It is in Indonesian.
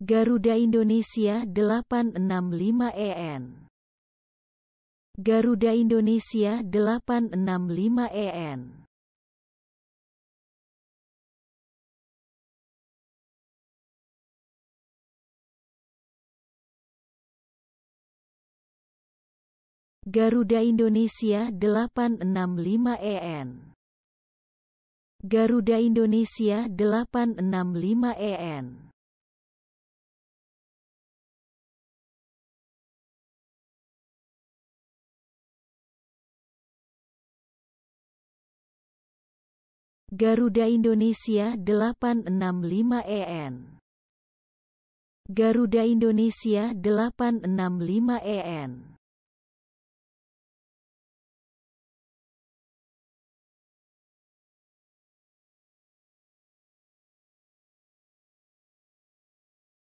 Garuda Indonesia 865 EN. E Garuda Indonesia 865 EN. E Garuda Indonesia 865 EN. E Garuda Indonesia 865 EN. Garuda Indonesia 865 EN. E Garuda Indonesia 865 EN.